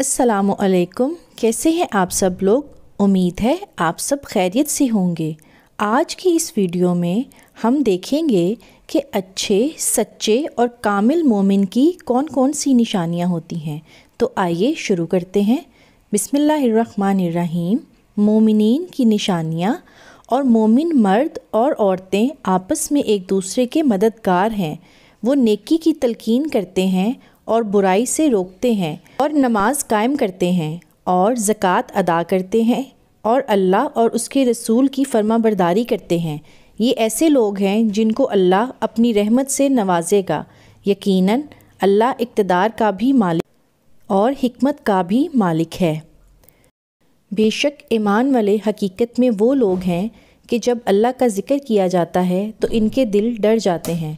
असलकुम कैसे हैं आप सब लोग उम्मीद है आप सब खैरियत से होंगे आज की इस वीडियो में हम देखेंगे कि अच्छे सच्चे और कामिल मोमिन की कौन कौन सी निशानियां होती हैं तो आइए शुरू करते हैं बिसमीम मोमिन की निशानियां और मोमिन मर्द और औरतें आपस में एक दूसरे के मददगार हैं वो नेकी की तलकिन करते हैं और बुराई से रोकते हैं और नमाज कायम करते हैं और ज़क़़त अदा करते हैं और अल्लाह और उसके रसूल की फर्मा करते हैं ये ऐसे लोग हैं जिनको अल्लाह अपनी रहमत से नवाजेगा यकीनन अल्लाह इकतदार का भी मालिक और हमत का भी मालिक है बेशक ईमान वाले हकीकत में वो लोग हैं कि जब अल्लाह का ज़िक्र किया जाता है तो इनके दिल डर जाते हैं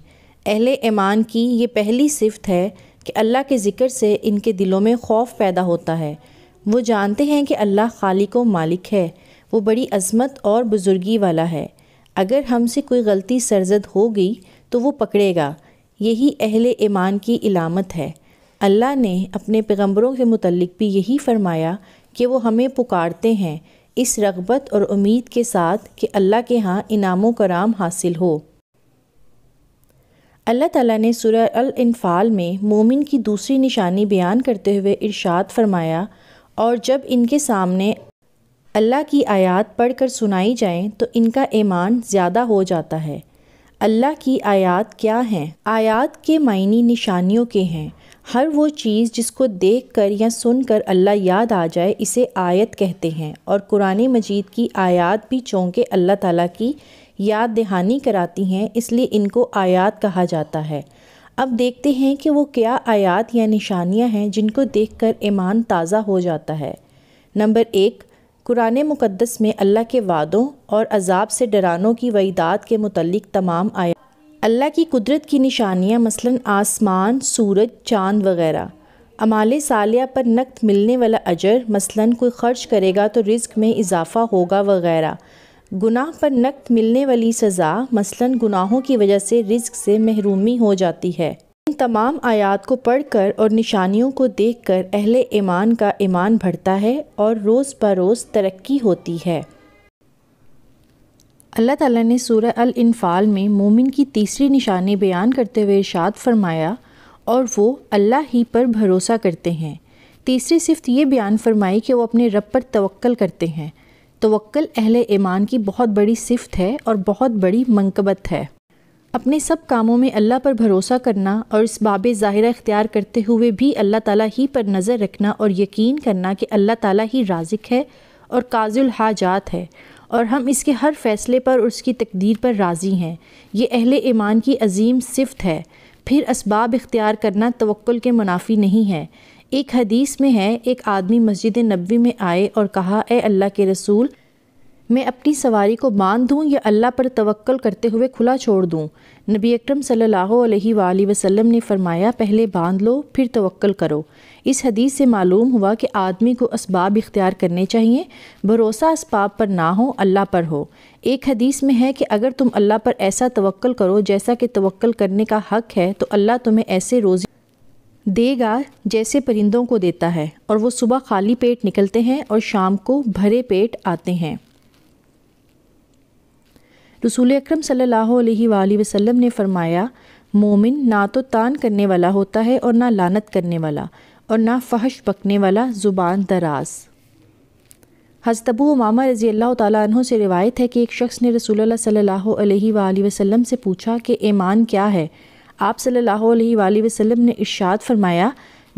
अहले ईमान की ये पहली सिफत है कि अल्लाह के ज़िक्र से इनके दिलों में खौफ पैदा होता है वो जानते हैं कि अल्लाह खालिक व मालिक है वो बड़ी अजमत और बुज़ुर्गी वाला है अगर हमसे कोई गलती सरजद हो गई तो वो पकड़ेगा यही अहल ईमान की इलामत है अल्लाह ने अपने पैगम्बरों के मतलब भी यही फरमाया कि वो हमें पुकारते हैं इस रगबत और उम्मीद के साथ कि अल्लाह के यहाँ इनामों कराम हासिल हो अल्लाह ताला ने सुरह अल इनफ़ाल में मोमिन की दूसरी निशानी बयान करते हुए इरशाद फरमाया और जब इनके सामने अल्लाह की आयत पढ़कर सुनाई जाएं तो इनका ईमान ज़्यादा हो जाता है अल्लाह की आयत क्या हैं आयत के मायनी निशानियों के हैं हर वो चीज़ जिसको देख कर या सुन कर अल्लाह याद आ जाए इसे आयत कहते हैं और कुरान मजीद की आयत भी चौंके अल्लाह ताला की याद दहानी कराती हैं इसलिए इनको आयात कहा जाता है अब देखते हैं कि वो क्या आयात या निशानियां हैं जिनको देखकर ईमान ताज़ा हो जाता है नंबर एक कुरान मुक़दस में अल्लाह के वादों और अजाब से डरानों की वईदात के मतलब तमाम आया अल्लाह की कुदरत की निशानियाँ मसलन आसमान सूरज चाँद वगैरह अमाल सालिया पर नकद मिलने वाला अजर मसलन कोई ख़र्च करेगा तो रिस्क में इजाफ़ा होगा वगैरह गुनाह पर नक्त मिलने वाली सज़ा मसलन गुनाहों की वजह से रिज्क से महरूमी हो जाती है इन तमाम आयात को पढ़कर और निशानियों को देखकर अहले ईमान का ईमान बढ़ता है और रोज़ बरोज़ तरक्की होती है अल्लाह ताला ने सूर अल इनफ़ाल में मोमिन की तीसरी निशानी बयान करते हुए इरशाद फरमाया और वो अल्लाह ही पर भरोसा करते हैं तीसरी सिफ्त ये बयान फरमाई कि वो अपने रब पर तवक्ल करते हैं तवक्ल अहल ईमान की बहुत बड़ी सिफत है और बहुत बड़ी मनकबत है अपने सब कामों में अल्लाह पर भरोसा करना और इस बाब ज़ाहिर अख्तियार करते हुए भी अल्लाह ताला ही पर नज़र रखना और यकीन करना कि अल्लाह ताला ही राजिक है और काजुल हाजात है और हम इसके हर फैसले पर उसकी तकदीर पर राज़ी हैं ये अहल ईमान की अजीम सिफत है फिर इसबाब इख्तियार करना तवक्ल के मुनाफी नहीं है एक हदीस में है एक आदमी मस्जिद नबी में आए और कहा ए अल्लाह के रसूल मैं अपनी सवारी को बांध दूँ या अल्लाह पर तवक्ल करते हुए खुला छोड़ दूँ नबी अक्रम सल्लल्लाहु वसम ने फरमाया पहले बांध लो फिर तवक्ल करो इस हदीस से मालूम हुआ कि आदमी को इसबाब इख्तियार करने चाहिए भरोसा इसबाब पर ना हो अल्लाह पर हो एक हदीस में है कि अगर तुम अल्लाह पर ऐसा तवक्ल करो जैसा कि तवक्ल करने का हक़ है तो अल्लाह तुम्हें ऐसे रोज़ी देगा जैसे परिंदों को देता है और वो सुबह खाली पेट निकलते हैं और शाम को भरे पेट आते हैं रसूल अक्रम सम वसल्लम ने फरमाया मोमिन ना तो तान करने वाला होता है और ना लानत करने वाला और ना फहश पकने वाला ज़ुबान दराज हजतबू उमामा रज़ी अल्लाह तु से रिवायत है कि एक शख्स ने रसूल सल्ला वसम से पूछा कि ईमान क्या है आप सल्लल्लाहु अलैहि वसल्लम ने इशाद फरमाया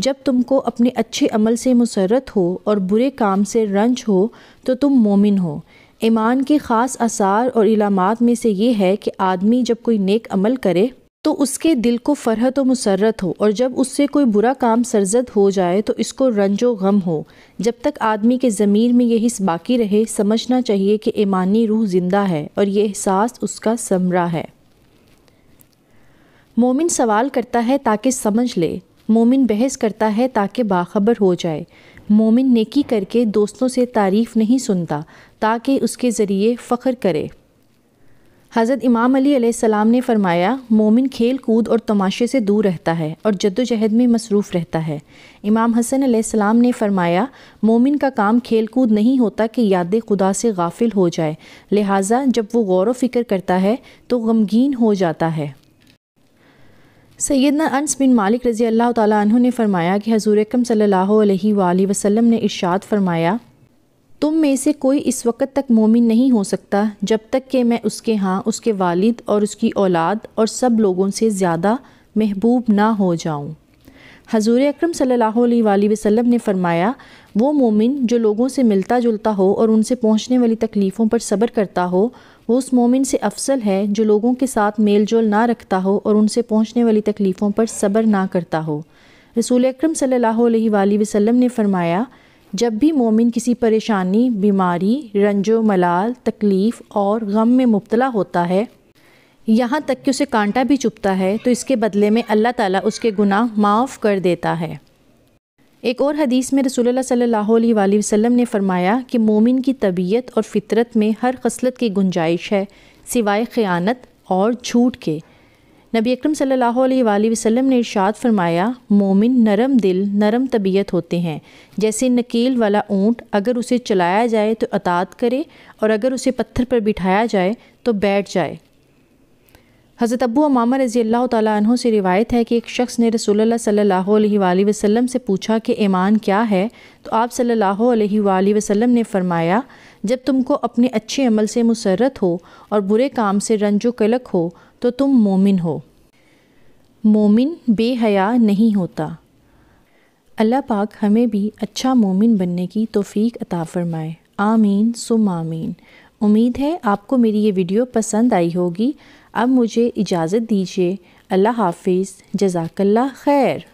जब तुमको अपने अच्छे अमल से मुसरत हो और बुरे काम से रंज हो तो तुम मोमिन हो ईमान के ख़ास आसार और इलामत में से ये है कि आदमी जब कोई नेक अमल करे तो उसके दिल को फरहत व मुसरत हो और जब उससे कोई बुरा काम सरजद हो जाए तो इसको रंजो गम हो जब तक आदमी के ज़मीर में यह हिस्स बाकी रहे समझना चाहिए कि ईमानी रूह ज़िंदा है और यह एहसास उसका समरा है मोमिन सवाल करता है ताकि समझ ले मोमिन बहस करता है ताकि बाखबर हो जाए मोमिन नेकी करके दोस्तों से तारीफ़ नहीं सुनता ताकि उसके ज़रिए फ़ख्र करे हज़रत इमाम अली सलाम ने फरमाया मोमिन खेल कूद और तमाशे से दूर रहता है और जद्दोजहद में मसरूफ़ रहता है इमाम हसन सलाम ने फरमाया मोमिन का काम खेल कूद नहीं होता कि याद खुदा से गाफिल हो जाए लिहाजा जब वो गौर व फिक्र करता है तो गमगीन हो जाता है सैदना अनस बिन मालिक रज़ी अल्लाह तु ने फ़रमाया कि हजूर अकम सल्ला वसम ने इर्शाद फ़रमाया तुम में से कोई इस वक्त तक मोमिन नहीं हो सकता जब तक कि मैं उसके हाँ उसके वालिद और उसकी औलाद और सब लोगों से ज़्यादा महबूब ना हो जाऊँ हजूर अक्रम सल्लल्लाहु ने फ़रमाया वो मोमिन जो लोगों से मिलता जुलता हो और उनसे पहुँचने वाली तकलीफ़ों पर सब्र करता हो वो उस मोमिन से अफसल है जो लोगों के साथ मेल जोल ना रखता हो और उनसे पहुँचने वाली तकलीफ़ों पर सब्र ना करता हो रसूल अक्रम सल्लल्लाहु ने फ़रमाया जब भी मोमिन किसी परेशानी बीमारी रंजो मलाल तकलीफ़ और गम में मुबतला होता है यहाँ तक कि उसे कांटा भी चुपता है तो इसके बदले में अल्लाह ताला उसके गुनाह माफ़ कर देता है एक और हदीस में रसूलुल्लाह सल्लल्लाहु अलैहि वसल्लम ने फरमाया कि मोमिन की तबीयत और फितरत में हर खसलत की गुंजाइश है सिवाय ख़यानत और झूठ के नबी अकरम सल्लल्लाहु अलैहि वसल्लम ने इरशाद फरमाया मोमिन नरम दिल नरम तबीयत होते हैं जैसे नकील वाला ऊँट अगर उसे चलाया जाए तो अतात करे और अगर उसे पत्थर पर बिठाया जाए तो बैठ जाए हज़रत अबू अमामा रजी अल्लाह तहों से रिवायत है कि एक शख्स ने रसूल सल्ला वसम से पूछा कि ईमान क्या है तो आप सल्ला वसम ने फ़रमाया जब तुमको अपने अच्छे अमल से मुसरत हो और बुरे काम से रंजो कलक हो तो तुम मोमिन हो मोमिन बेहया नहीं होता अल्लाह पाक हमें भी अच्छा मोमिन बनने की तोफ़ीक अता फ़रमाए आमीन सुम आमीन उम्मीद है आपको मेरी ये वीडियो पसंद आई होगी अब मुझे इजाज़त दीजिए अल्लाह हाफिज़ जजाकल्ला खैर